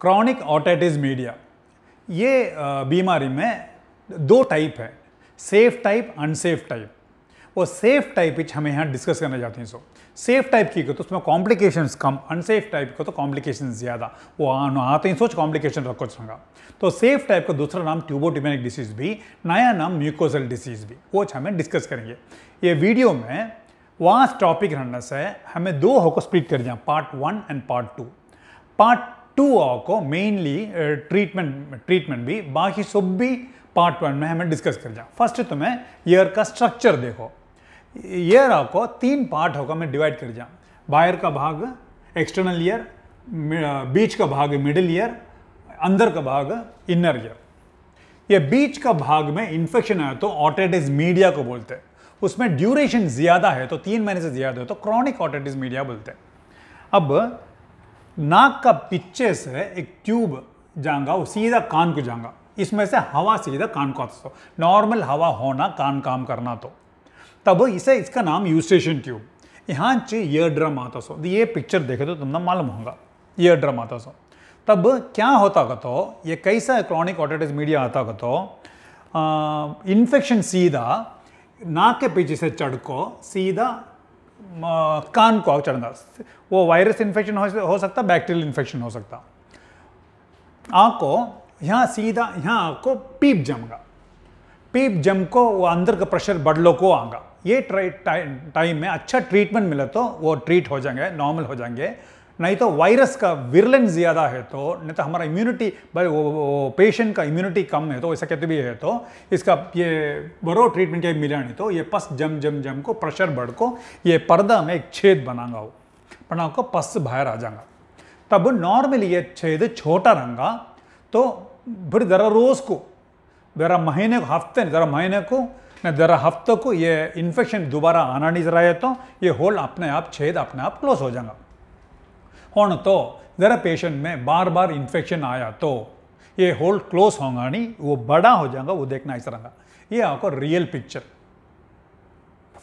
chronic ऑटाइटिस media ये बीमारी में दो टाइप है सेफ टाइप अनसेफ टाइप वो सेफ टाइप इच हमें यहाँ डिस्कस करने जाते हैं सो सेफ टाइप की तो उसमें कॉम्प्लिकेशन कम अनसेफ टाइप को तो कॉम्प्लिकेशन ज़्यादा वो आते ही सोच कॉम्प्लिकेशन रखो चंगा तो सेफ टाइप का दूसरा नाम ट्यूबोटिमेनिक डिसीज़ भी नया नाम म्यूकोसल डिसीज़ भी वो हमें डिस्कस करेंगे ये वीडियो में वास्ट टॉपिक रहने से हमें दो होकर स्प्लिट कर दिया part one and part two part two को मेनली ट्रीटमेंट ट्रीटमेंट भी बाकी सब भी पार्ट वन में हमें डिस्कस कर जाए फर्स्ट तुम्हें ईयर का स्ट्रक्चर देखो ईयर आपको तीन पार्ट होगा मैं डिवाइड कर जाऊँ बाहर का भाग एक्सटर्नल ईयर बीच का भाग मिडिल ईयर अंदर का भाग इनर ईयर ये बीच का भाग में इन्फेक्शन आया तो ऑटेटिस मीडिया को बोलते हैं उसमें ड्यूरेशन ज़्यादा है तो तीन महीने से ज़्यादा है तो क्रॉनिक ऑटेटिस मीडिया बोलते हैं अब नाक का पीछे से एक ट्यूब जाएगा वो सीधा कान को जाएगा इसमें से हवा सीधा कान को आता नॉर्मल हवा होना कान काम करना तो तब इसे इसका नाम यूस्टेशन ट्यूब यहाँ से ईयर ड्रम आता सो तो ये पिक्चर देखे तो तुमने मालूम होगा ईयर ड्रम आता सो तब क्या होता का तो ये कैसा क्रॉनिक ऑटोटिस मीडिया आता का तो इन्फेक्शन सीधा नाक के पीछे से चढ़ को सीधा कान को चढ़ना वो वायरस इन्फेक्शन हो सकता बैक्टीरियल इन्फेक्शन हो सकता आँख को यहाँ सीधा यहाँ आँख को पीप जमगा पीप जम को वो अंदर का प्रेशर लो को आगा ये टाइम में अच्छा ट्रीटमेंट मिला तो वो ट्रीट हो जाएंगे नॉर्मल हो जाएंगे नहीं तो वायरस का विरलेंस ज़्यादा है तो नहीं तो हमारा इम्यूनिटी भाई वो वो पेशेंट का इम्यूनिटी कम है तो ऐसा कहते भी है तो इसका ये बड़ो ट्रीटमेंट के मिला नहीं तो ये पस जम जम जम को प्रेशर बढ़ को ये पर्दा में एक छेद बनागा वो बना को पस बाहर आ जाएगा तब नॉर्मली ये छेद छोटा रंगा तो फिर ज़रा रोज़ को ज़रा महीने को हफ्ते ज़रा महीने को ना ज़रा हफ्ते को ये इन्फेक्शन दोबारा आना नहीं जरा है तो ये होल अपने आप छेद अपने आप क्लोज हो जाएगा होने तो ज़रा पेशेंट में बार बार इन्फेक्शन आया तो ये होल क्लोज होगा नहीं वो बड़ा हो जाएगा वो देखना इस तरह का ये आपको रियल पिक्चर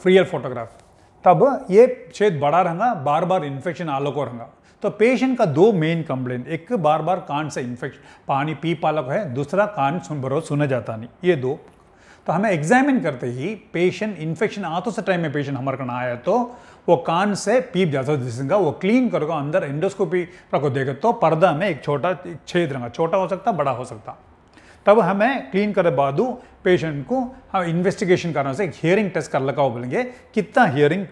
रियल फोटोग्राफ तब ये छेद बड़ा रहेगा बार बार इन्फेक्शन आलो को रहेगा तो पेशेंट का दो मेन कंप्लेन एक बार बार कान से इन्फेक्शन पानी पी पालक है दूसरा कान सुन बरो सुना जाता नहीं ये दो तो हमें एग्जामिन करते ही पेशेंट इन्फेक्शन आंतों से टाइम में पेशेंट हमारे कहना आया तो वो कान से पीप जाता है तो जिसका वो क्लीन करके अंदर एंडोस्कोपी को देखे तो पर्दा में एक छोटा छेद रहेगा छोटा हो सकता बड़ा हो सकता तब हमें क्लीन करे बाद पेशेंट को हम इन्वेस्टिगेशन करना से हियरिंग टेस्ट कर लगा बोलेंगे कितना हियरिंग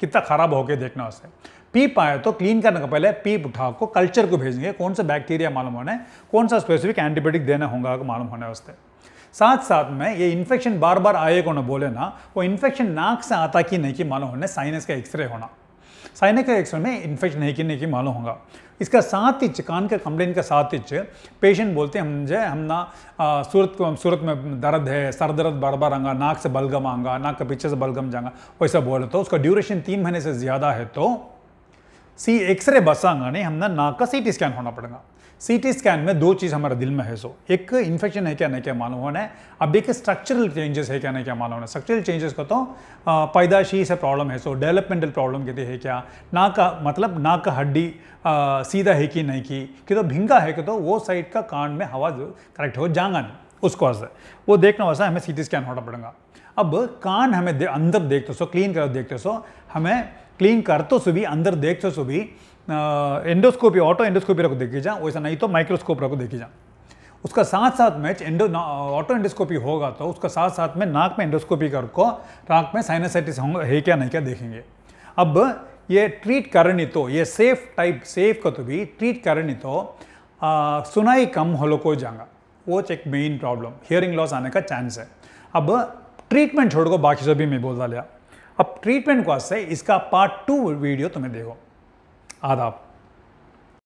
कितना खराब होके देखना उसे पीप आया तो क्लीन करने का पहले पीप उठा को कल्चर को भेजेंगे कौन सा बैक्टीरिया मालूम होना है कौन सा स्पेसिफिक एंटीबायोटिक देना होगा मालूम होना है उससे साथ साथ में ये इन्फेक्शन बार बार आए को ना बोले ना वो इन्फेक्शन नाक से आता कि नहीं कि मालूम होने साइनस का एक्सरे होना साइनस का एक्सरे में इन्फेक्शन है कि नहीं कि मालूम होगा इसका साथ ही कान का कंप्लेन का साथ ही पेशेंट बोलते हैं हम जो हम ना सूरत को सूरत में दर्द है सर दर्द बार बार आंगा नाक से बलगम आंगा नाक के पीछे से बलगम जाएगा वैसा बोले तो उसका ड्यूरेशन तीन महीने से ज़्यादा है तो सी एक्सरे आंगा नहीं हमने नाक का सी टी स्कैन होना पड़ेगा सीटी स्कैन में दो चीज़ हमारे दिल में है सो एक इन्फेक्शन है क्या नहीं क्या मालूम होना है अब एक स्ट्रक्चरल चेंजेस है क्या नहीं क्या मालूम होना है स्ट्रक्चरल चेंजेस का तो पैदाशी से प्रॉब्लम है सो डेवलपमेंटल प्रॉब्लम कहते हैं क्या नाक का मतलब नाक का हड्डी सीधा है कि नहीं की कि तो भिंगा है कि तो वो साइड का कान में हवा करेक्ट हो जाएगा नहीं उसको वजह वो देखने वास्ते हमें सी स्कैन होना पड़ेगा अब कान हमें अंदर देखते सो क्लीन कर देखते सो हमें क्लीन करते सो भी अंदर देखते सो भी एंडोस्कोपी ऑटो एंडोस्कोपी रखो देखी जाए वैसा नहीं तो माइक्रोस्कोप रखो देखी जा उसका साथ साथ में एंडो ऑटो एंडोस्कोपी होगा तो उसका साथ साथ में नाक में एंडोस्कोपी करको नाक में साइनसाइटिस होंगे है क्या नहीं क्या देखेंगे अब ये ट्रीट करनी तो ये सेफ टाइप सेफ का तो भी ट्रीट करनी तो आ, सुनाई कम होलो को जाएगा वो एक मेन प्रॉब्लम हियरिंग लॉस आने का चांस है अब ट्रीटमेंट छोड़ को बाकी सभी मैं बोलता लिया अब ट्रीटमेंट को से इसका पार्ट टू वीडियो तुम्हें देखो आदाब